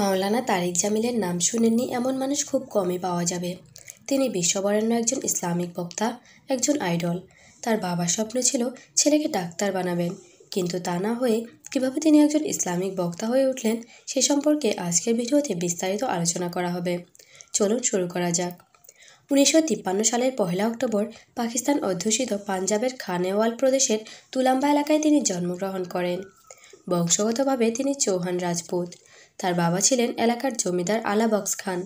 মাওলানা তারিক জামিলের নাম শুনেননি এমন মানুষ খুব কমই পাওয়া যাবে তিনি বিশ্ববরেণ্য একজন ইসলামিক বক্তা একজন আইডল তার বাবার স্বপ্ন ছিল ছেলেকে ডাক্তার বানাবেন কিন্তু তা না হয়ে কীভাবে তিনি একজন ইসলামিক বক্তা হয়ে উঠলেন সে সম্পর্কে আজকের ভিডিওতে বিস্তারিত আলোচনা করা হবে চলুন শুরু করা যাক উনিশশো তিপ্পান্ন সালের পহেলা অক্টোবর পাকিস্তান অধ্যুষিত পাঞ্জাবের খানেওয়াল প্রদেশের তুলাম্বা এলাকায় তিনি জন্মগ্রহণ করেন বংশগতভাবে তিনি চৌহান রাজপুত তার বাবা ছিলেন এলাকার জমিদার আলাবক্স খান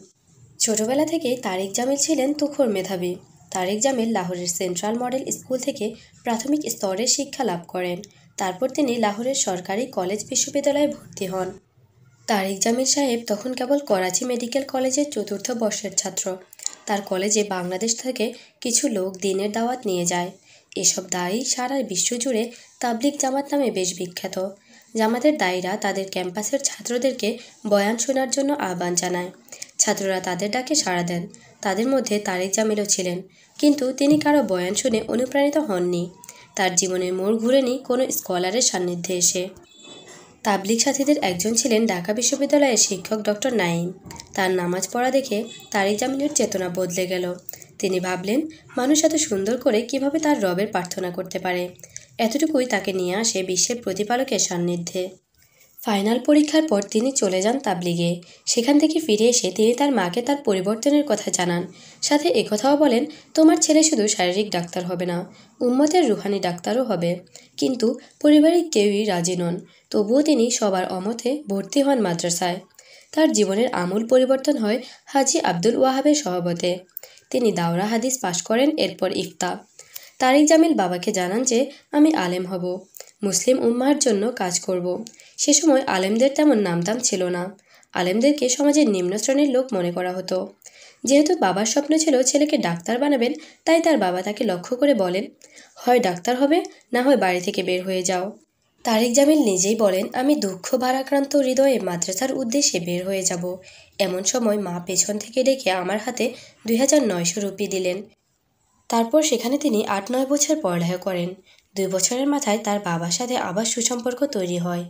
ছোটবেলা থেকেই তারেক জামিল ছিলেন তুখোর মেধাবী তারেক জামিল লাহোরের সেন্ট্রাল মডেল স্কুল থেকে প্রাথমিক স্তরের শিক্ষা লাভ করেন তারপর তিনি লাহোরের সরকারি কলেজ বিশ্ববিদ্যালয়ে ভর্তি হন তারেক জামিল সাহেব তখন কেবল করাচি মেডিকেল কলেজের চতুর্থ বর্ষের ছাত্র তার কলেজে বাংলাদেশ থেকে কিছু লোক দিনের দাওয়াত নিয়ে যায় এসব দায়ী সারা বিশ্বজুড়ে তাবলিক জামাত নামে বেশ বিখ্যাত জামাতের দায়ীরা তাদের ক্যাম্পাসের ছাত্রদেরকে বয়ান শোনার জন্য আহ্বান জানায় ছাত্ররা তাদের ডাকে সাড়া দেন তাদের মধ্যে তারেক জামিলও ছিলেন কিন্তু তিনি কারো বয়ান শুনে অনুপ্রাণিত হননি তার জীবনের মোড় ঘুরেনি কোনো স্কলারের সান্নিধ্যে এসে তাবলিক সাথীদের একজন ছিলেন ঢাকা বিশ্ববিদ্যালয়ের শিক্ষক ডক্টর নাইম তার নামাজ পড়া দেখে তারেক জামিলের চেতনা বদলে গেল তিনি ভাবলেন মানুষ এত সুন্দর করে কিভাবে তার রবের প্রার্থনা করতে পারে এতটুকুই তাকে নিয়ে আসে বিশ্বের প্রতিপালকের সান্নিধ্যে ফাইনাল পরীক্ষার পর তিনি চলে যান তাবলিগে সেখান থেকে ফিরে এসে তিনি তার মাকে তার পরিবর্তনের কথা জানান সাথে একথাও বলেন তোমার ছেলে শুধু শারীরিক ডাক্তার হবে না উম্মতের রুহানি ডাক্তারও হবে কিন্তু পরিবারের কেউই রাজি নন তবুও তিনি সবার অমতে ভর্তি হন মাদ্রাসায় তার জীবনের আমূল পরিবর্তন হয় হাজি আব্দুল ওয়াহাবের সহবতে তিনি দাওরা হাদিস পাশ করেন এরপর ইফতা তারিক জামিল বাবাকে জানান যে আমি আলেম হব মুসলিম উম্মার জন্য কাজ করব। সে সময় আলেমদের তেমন নামদাম ছিল না আলেমদেরকে সমাজের নিম্ন শ্রেণীর লোক মনে করা হতো যেহেতু বাবার স্বপ্ন ছিল ছেলেকে ডাক্তার বানাবেন তাই তার বাবা তাকে লক্ষ্য করে বলেন হয় ডাক্তার হবে না হয় বাড়ি থেকে বের হয়ে যাও তারিক জামিল নিজেই বলেন আমি দুঃখ ভারাক্রান্ত হৃদয়ে মাদ্রাসার উদ্দেশ্যে বের হয়ে যাব এমন সময় মা পেছন থেকে ডেকে আমার হাতে দুই হাজার নয়শো রুপি দিলেন তারপর সেখানে তিনি আট নয় বছর পড়ালেখা করেন দুই বছরের মাথায় তার বাবার সাথে আবার সুসম্পর্ক তৈরি হয়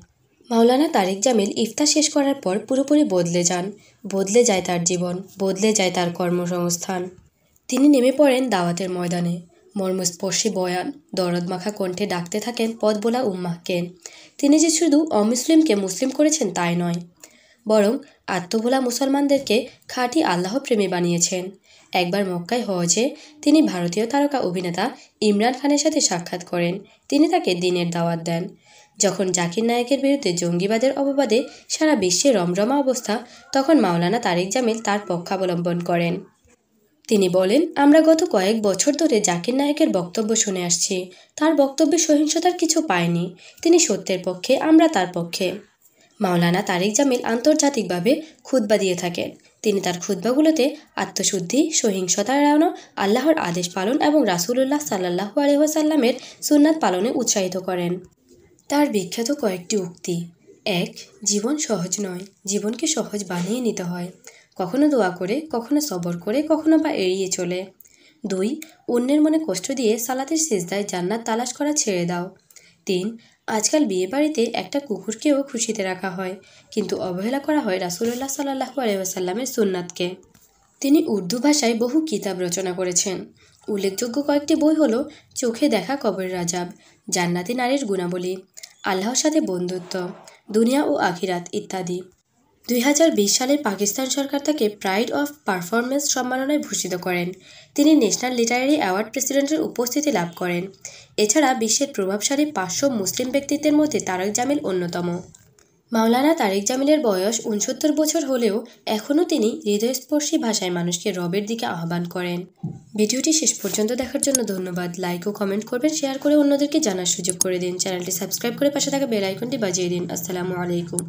মাওলানা তারিক জামিল ইফতার শেষ করার পর পুরোপুরি বদলে যান বদলে যায় তার জীবন বদলে যায় তার কর্মসংস্থান তিনি নেমে পড়েন দাওয়াতের ময়দানে মর্মস্পর্শী বয়ান দরদমাখা কণ্ঠে ডাকতে থাকেন পদবোলা উম্মাহকে তিনি যে শুধু অমুসলিমকে মুসলিম করেছেন তাই নয় বরং আত্মভোলা মুসলমানদেরকে খাঁটি আল্লাহ প্রেমে বানিয়েছেন একবার মক্কায় হওয়াজে তিনি ভারতীয় তারকা অভিনেতা ইমরান খানের সাথে সাক্ষাৎ করেন তিনি তাকে দিনের দাওয়াত দেন যখন জাকির নায়কের বিরুদ্ধে জঙ্গিবাদের অপবাদে সারা বিশ্বে রমরমা অবস্থা তখন মাওলানা তারেক জামিল তার পক্ষাবলম্বন করেন তিনি বলেন আমরা গত কয়েক বছর ধরে জাকির নায়কের বক্তব্য শুনে আসছি তার বক্তব্যে সহিংসতার কিছু পায়নি তিনি সত্যের পক্ষে আমরা তার পক্ষে মাওলানা তারেক জামিল আন্তর্জাতিকভাবে খুদ্বা দিয়ে থাকেন তিনি তার খুদ্বাগুলোতে আত্মশুদ্ধি সহিংসতা এড়ানো আল্লাহর আদেশ পালন এবং রাসুলুল্লাহ সাল্লাহু আলহ্লামের সুন্নাত পালনে উৎসাহিত করেন তার বিখ্যাত কয়েকটি উক্তি এক জীবন সহজ নয় জীবনকে সহজ বানিয়ে নিতে হয় কখনো দোয়া করে কখনো সবর করে কখনো বা এড়িয়ে চলে দুই অন্যের মনে কষ্ট দিয়ে সালাতের সেজদায় জান্নাত তালাশ করা ছেড়ে দাও তিন আজকাল বিয়েবাড়িতে একটা কুকুরকেও খুশিতে রাখা হয় কিন্তু অবহেলা করা হয় রাসুল্লাহ সাল্লাহ আলহামের সুননাথকে তিনি উর্দু ভাষায় বহু কিতাব রচনা করেছেন উল্লেখযোগ্য কয়েকটি বই হল চোখে দেখা কবর রাজাব জান্নাতি নারীর গুণাবলী আল্লাহর সাথে বন্ধুত্ব দুনিয়া ও আখিরাত ইত্যাদি দুই সালে পাকিস্তান সরকার তাকে প্রাইড অফ পারফরমেন্স সম্মাননায় ভূষিত করেন তিনি ন্যাশনাল লিটারারি অ্যাওয়ার্ড প্রেসিডেন্টের উপস্থিতি লাভ করেন এছাড়া বিশ্বের প্রভাবশালী পাঁচশো মুসলিম ব্যক্তিত্বের মধ্যে তারেক জামিল অন্যতম মাওলানা তারেক জামিলের বয়স উনসত্তর বছর হলেও এখনও তিনি হৃদয়স্পর্শী ভাষায় মানুষকে রবের দিকে আহ্বান করেন ভিডিওটি শেষ পর্যন্ত দেখার জন্য ধন্যবাদ লাইক ও কমেন্ট করবেন শেয়ার করে অন্যদেরকে জানার সুযোগ করে দিন চ্যানেলটি সাবস্ক্রাইব করে পাশে থাকা বেল আইকনটি বাজিয়ে দিন আসসালামু আলাইকুম